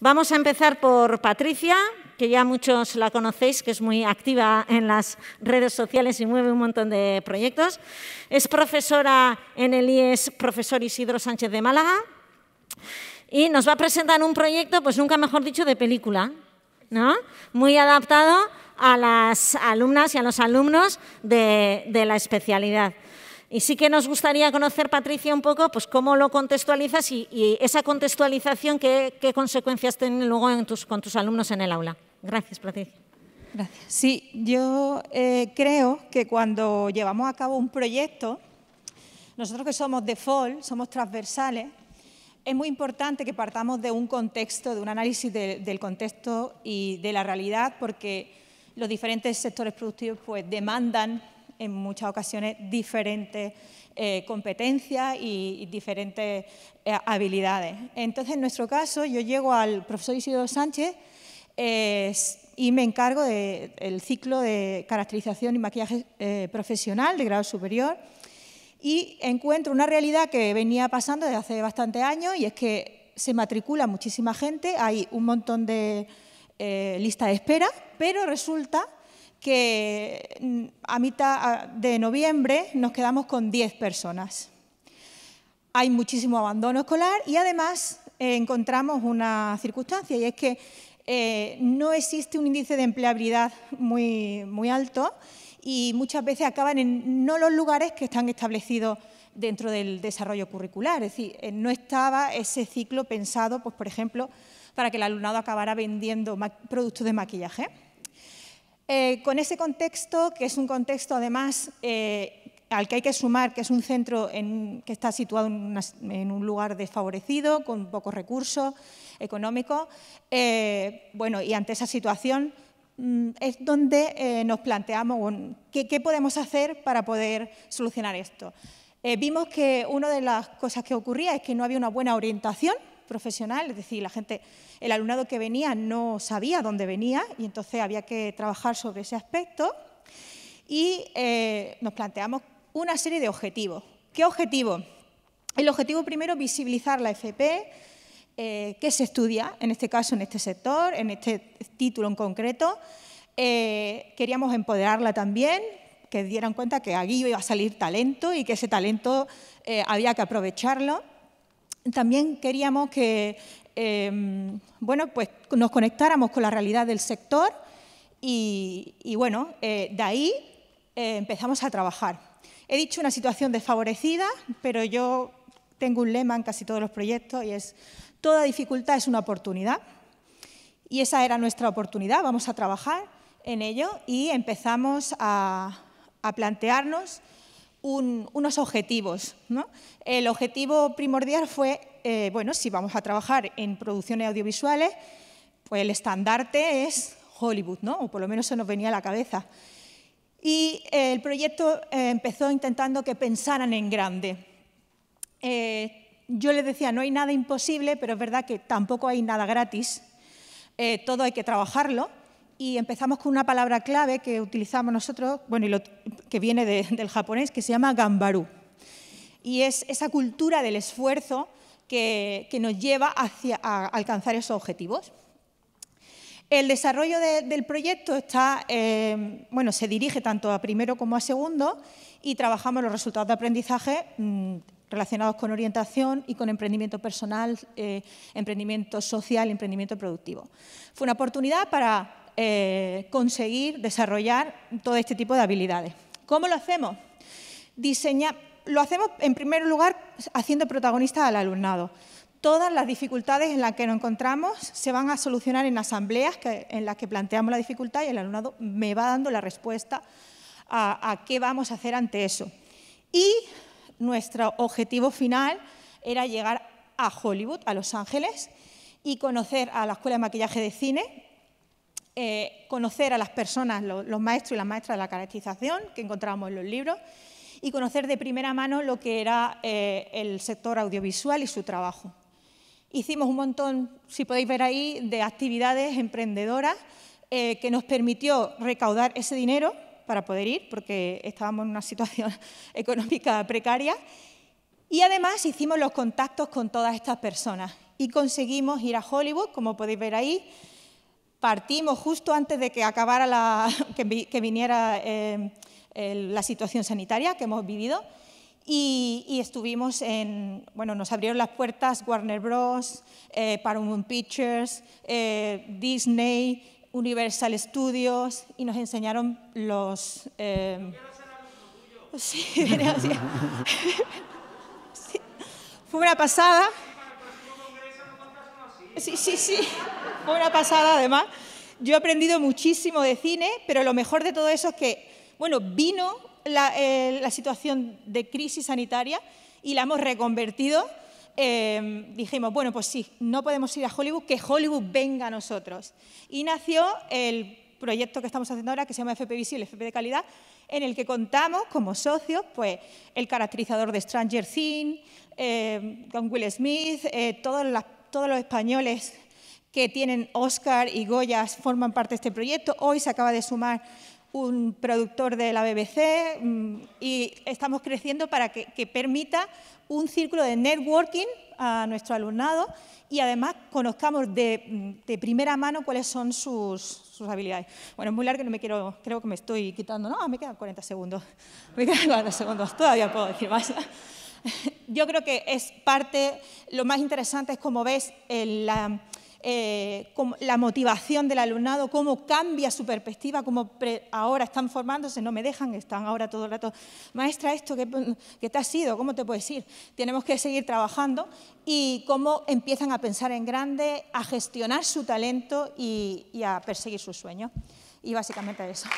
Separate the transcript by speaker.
Speaker 1: Vamos a empezar por Patricia, que ya muchos la conocéis, que es muy activa en las redes sociales y mueve un montón de proyectos. Es profesora en el IES Profesor Isidro Sánchez de Málaga y nos va a presentar un proyecto, pues nunca mejor dicho, de película, ¿no? Muy adaptado a las alumnas y a los alumnos de, de la especialidad. Y sí que nos gustaría conocer, Patricia, un poco pues, cómo lo contextualizas y, esa contextualización, qué, consecuencias tiene luego en tus, con tus alumnos en el aula. Gracias, Patricia. Gracias. Sí, yo eh, creo que cuando llevamos a cabo un proyecto, nosotros que somos default, somos transversales, es muy importante que partamos de un contexto, de un análisis del contexto y de la realidad, porque los diferentes sectores productivos pues, demandan en muchas ocasiones diferentes eh, competencias y, diferentes eh, habilidades. Entonces, en nuestro caso, yo llego al profesor Isidro Sánchez y me encargo del ciclo de caracterización y maquillaje eh, profesional de grado superior y encuentro una realidad que venía pasando desde hace bastante años y es que se matricula muchísima gente, hay un montón de lista de espera, pero resulta que a mitad de noviembre nos quedamos con 10 personas. Hay muchísimo abandono escolar y además eh, encontramos una circunstancia y es que eh, no existe un índice de empleabilidad muy, muy alto y muchas veces acaban en no los lugares que están establecidos dentro del desarrollo curricular. Es decir, eh, no estaba ese ciclo pensado, pues, por ejemplo, para que el alumnado acabara vendiendo productos de maquillaje. Eh, con ese contexto, que es un contexto además eh, al que hay que sumar que es un centro que está situado en, un lugar desfavorecido, con pocos recursos económicos, eh, bueno, y ante esa situación mm, es donde nos planteamos ¿qué, podemos hacer para poder solucionar esto. vimos que una de las cosas que ocurría es que no había una buena orientación profesional, es decir, la gente, el alumnado que venía no sabía dónde venía y entonces había que trabajar sobre ese aspecto y eh, nos planteamos una serie de objetivos. ¿Qué objetivo? El objetivo primero, visibilizar la FP, que eh, qué se estudia, en este caso, en este sector, en este título en concreto. Eh, queríamos empoderarla también, que dieran cuenta que allí iba a salir talento y que ese talento había que aprovecharlo también queríamos que em, bueno, pues nos conectáramos con la realidad del sector y, bueno, eh, de ahí eh, empezamos a trabajar. He dicho una situación desfavorecida, pero yo tengo un lema en casi todos los proyectos y es toda dificultad es una oportunidad. Y esa era nuestra oportunidad, vamos a trabajar en ello y empezamos a plantearnos unos objetivos. El objetivo primordial fue, eh, bueno, si vamos a trabajar en producciones audiovisuales, pues el estandarte es Hollywood, ¿no? o por lo menos se nos venía a la cabeza. Y eh, el proyecto eh, empezó intentando que pensaran en grande. yo les decía, no hay nada imposible, pero es verdad que tampoco hay nada gratis. todo hay que trabajarlo y empezamos con una palabra clave que utilizamos nosotros, bueno, y que viene del japonés, que se llama gambaru. Y es esa cultura del esfuerzo que, nos lleva hacia, a alcanzar esos objetivos. El desarrollo del proyecto está, em, bueno, se dirige tanto a primero como a segundo y trabajamos los resultados de aprendizaje mm, relacionados con orientación y con emprendimiento personal, eh, emprendimiento social, emprendimiento productivo. Fue una oportunidad para eh, conseguir desarrollar todo este tipo de habilidades. ¿Cómo lo hacemos? Diseña, lo hacemos en primer lugar haciendo protagonista al alumnado. Todas las dificultades en las que nos encontramos se van a solucionar en asambleas en las que planteamos la dificultad y el alumnado me va dando la respuesta a qué vamos a hacer ante eso. Y nuestro objetivo final era llegar a Hollywood, a Los Ángeles, y conocer a la Escuela de Maquillaje de Cine, eh, conocer a las personas, los, maestros y las maestras de la caracterización que encontrábamos en los libros y conocer de primera mano lo que era eh, el sector audiovisual y su trabajo. Hicimos un montón, si podéis ver ahí, de actividades emprendedoras eh, que nos permitió recaudar ese dinero para poder ir, porque estábamos en una situación económica precaria. Y además hicimos los contactos con todas estas personas y conseguimos ir a Hollywood, como podéis ver ahí, Partimos justo antes de que acabara la, que, viniera em, la situación sanitaria que hemos vivido y, estuvimos en, bueno, nos abrieron las puertas Warner Bros, eh, Paramount Pictures, eh, Disney, Universal Studios y nos enseñaron los. Em, sí, Fue una pasada. Sí, sí, sí una pasada además. Yo he aprendido muchísimo de cine, pero lo mejor de todo eso es que, bueno, vino la, eh, situación de crisis sanitaria y la hemos reconvertido. Em, dijimos, bueno, pues sí, no podemos ir a Hollywood, que Hollywood venga a nosotros. Y nació el proyecto que estamos haciendo ahora, que se llama FP Visible, FP de calidad, en el que contamos como socios pues, el caracterizador de Stranger Things, Don eh, Will Smith, eh, todos los españoles que tienen Oscar y Goyas forman parte de este proyecto. Hoy se acaba de sumar un productor de la BBC mm, y estamos creciendo para que, permita un círculo de networking a nuestro alumnado y además conozcamos de, primera mano cuáles son sus, sus, habilidades. Bueno, es muy largo, no me quiero, creo que me estoy quitando, no, me quedan 40 segundos, me quedan 40 segundos, todavía puedo decir más. Yo creo que es parte, lo más interesante es como ves la eh, la motivación del alumnado, cómo cambia su perspectiva, cómo ahora están formándose, no me dejan, están ahora todo el rato, maestra, esto qué te ha sido, ¿cómo te puedes ir? Tenemos que seguir trabajando y cómo empiezan a pensar en grande, a gestionar su talento y, y a perseguir sus sueños. Y básicamente eso.